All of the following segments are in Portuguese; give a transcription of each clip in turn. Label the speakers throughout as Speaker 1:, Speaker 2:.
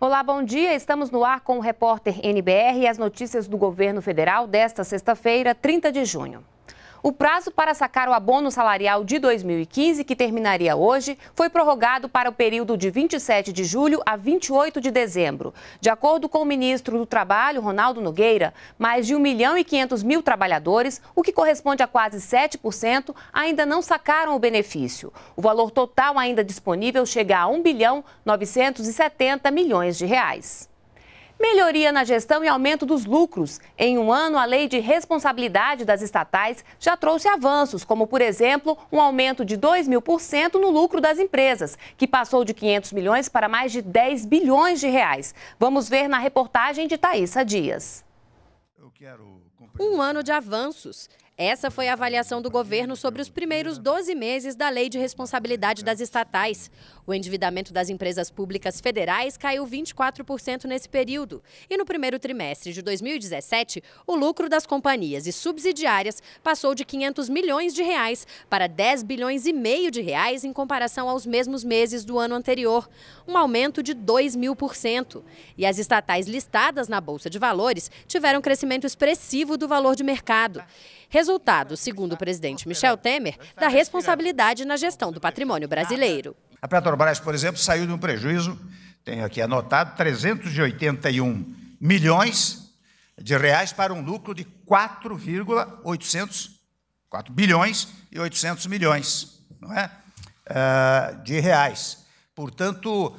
Speaker 1: Olá, bom dia. Estamos no ar com o repórter NBR e as notícias do governo federal desta sexta-feira, 30 de junho. O prazo para sacar o abono salarial de 2015, que terminaria hoje, foi prorrogado para o período de 27 de julho a 28 de dezembro. De acordo com o ministro do Trabalho, Ronaldo Nogueira, mais de 1 milhão e 500 mil trabalhadores, o que corresponde a quase 7%, ainda não sacaram o benefício. O valor total ainda disponível chega a 1 bilhão 970 milhões de reais. Melhoria na gestão e aumento dos lucros. Em um ano, a lei de responsabilidade das estatais já trouxe avanços, como, por exemplo, um aumento de 2 mil por cento no lucro das empresas, que passou de 500 milhões para mais de 10 bilhões de reais. Vamos ver na reportagem de Thaisa Dias.
Speaker 2: Um ano de avanços. Essa foi a avaliação do governo sobre os primeiros 12 meses da Lei de Responsabilidade das Estatais. O endividamento das empresas públicas federais caiu 24% nesse período. E no primeiro trimestre de 2017, o lucro das companhias e subsidiárias passou de 500 milhões de reais para 10 bilhões e meio de reais em comparação aos mesmos meses do ano anterior, um aumento de 2 mil por cento. E as estatais listadas na Bolsa de Valores tiveram crescimento expressivo do valor de mercado resultado, segundo o presidente Michel Temer, da responsabilidade na gestão do patrimônio brasileiro.
Speaker 3: A Petrobras, por exemplo, saiu de um prejuízo, tenho aqui anotado, 381 milhões de reais para um lucro de 4,800 4 bilhões e 800 milhões, não é? Uh, de reais. Portanto, uh,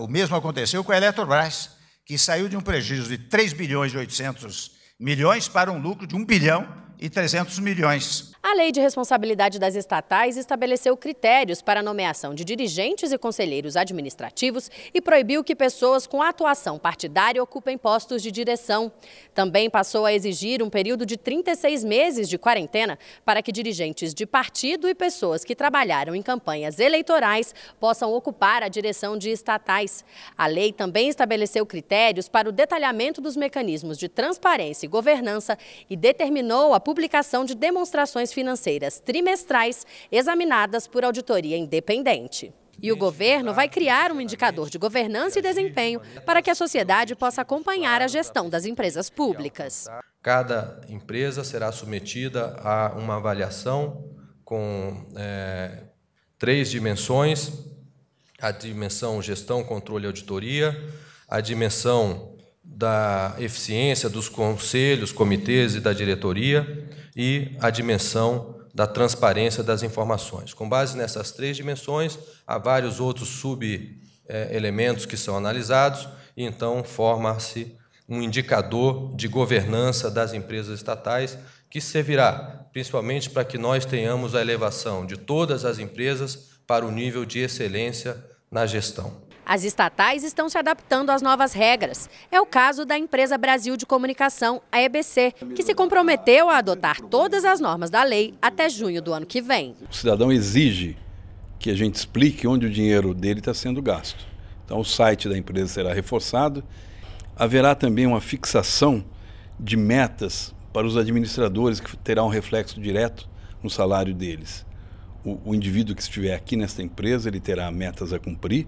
Speaker 3: o mesmo aconteceu com a Eletrobras, que saiu de um prejuízo de 3 bilhões e 800 milhões para um lucro de um bilhão e 300 milhões.
Speaker 2: A Lei de Responsabilidade das Estatais estabeleceu critérios para a nomeação de dirigentes e conselheiros administrativos e proibiu que pessoas com atuação partidária ocupem postos de direção. Também passou a exigir um período de 36 meses de quarentena para que dirigentes de partido e pessoas que trabalharam em campanhas eleitorais possam ocupar a direção de estatais. A lei também estabeleceu critérios para o detalhamento dos mecanismos de transparência e governança e determinou a publicação de demonstrações financeiras trimestrais examinadas por auditoria independente. E o governo vai ah, criar um indicador de governança e desempenho para que a sociedade possa acompanhar a gestão das empresas tá. públicas.
Speaker 4: Cada empresa será submetida a uma avaliação com é, três dimensões: a dimensão gestão, controle e auditoria, a dimensão da eficiência dos conselhos, comitês e da diretoria e a dimensão da transparência das informações. Com base nessas três dimensões, há vários outros sub-elementos que são analisados e então forma-se um indicador de governança das empresas estatais que servirá principalmente para que nós tenhamos a elevação de todas as empresas para o nível de excelência na gestão.
Speaker 2: As estatais estão se adaptando às novas regras. É o caso da empresa Brasil de Comunicação, a EBC, que se comprometeu a adotar todas as normas da lei até junho do ano que vem.
Speaker 4: O cidadão exige que a
Speaker 1: gente explique onde o dinheiro dele está sendo gasto. Então, o site da empresa será reforçado. Haverá também uma fixação de metas para os administradores, que terá um reflexo direto no salário deles. O, o indivíduo que estiver aqui nesta empresa, ele terá metas a cumprir,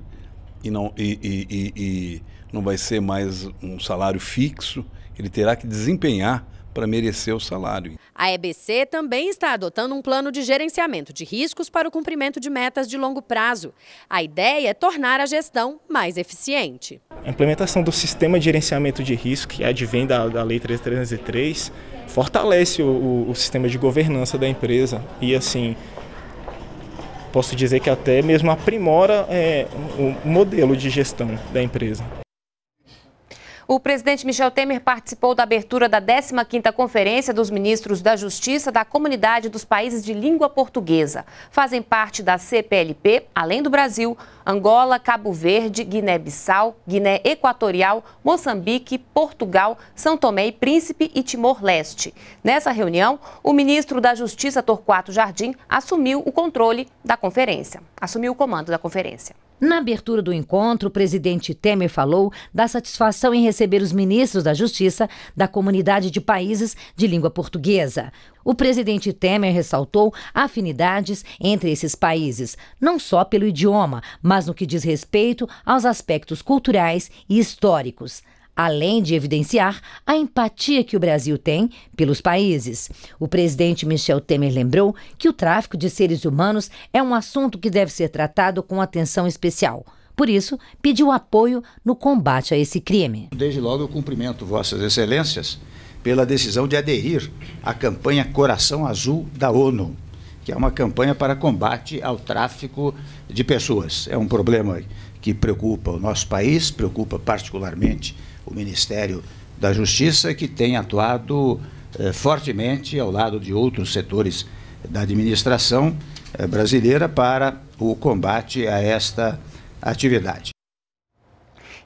Speaker 1: e não, e, e, e, não vai ser mais um salário fixo, ele terá que desempenhar para merecer o salário.
Speaker 2: A EBC também está adotando um plano de gerenciamento de riscos para o cumprimento de metas de longo prazo. A ideia é tornar a gestão mais eficiente.
Speaker 3: A implementação do sistema de gerenciamento de risco, que advém da, da Lei 3303, fortalece o, o, o sistema de governança da empresa e, assim, posso dizer que até mesmo aprimora é, o modelo de gestão da empresa.
Speaker 1: O presidente Michel Temer participou da abertura da 15ª Conferência dos Ministros da Justiça da Comunidade dos Países de Língua Portuguesa. Fazem parte da CPLP, além do Brasil, Angola, Cabo Verde, Guiné-Bissau, Guiné Equatorial, Moçambique, Portugal, São Tomé e Príncipe e Timor-Leste. Nessa reunião, o ministro da Justiça, Torquato Jardim, assumiu o controle da conferência, assumiu
Speaker 2: o comando da conferência. Na abertura do encontro, o presidente Temer falou da satisfação em receber os ministros da Justiça da comunidade de países de língua portuguesa. O presidente Temer ressaltou afinidades entre esses países, não só pelo idioma, mas no que diz respeito aos aspectos culturais e históricos além de evidenciar a empatia que o Brasil tem pelos países. O presidente Michel Temer lembrou que o tráfico de seres humanos é um assunto que deve ser tratado com atenção especial. Por isso, pediu apoio no combate a esse crime.
Speaker 3: Desde logo eu cumprimento Vossas Excelências pela decisão de aderir à campanha Coração Azul da ONU, que é uma campanha para combate ao tráfico de pessoas. É um problema que preocupa o nosso país, preocupa particularmente o Ministério da Justiça, que tem atuado eh, fortemente ao lado de outros setores da administração eh, brasileira para o combate a esta atividade.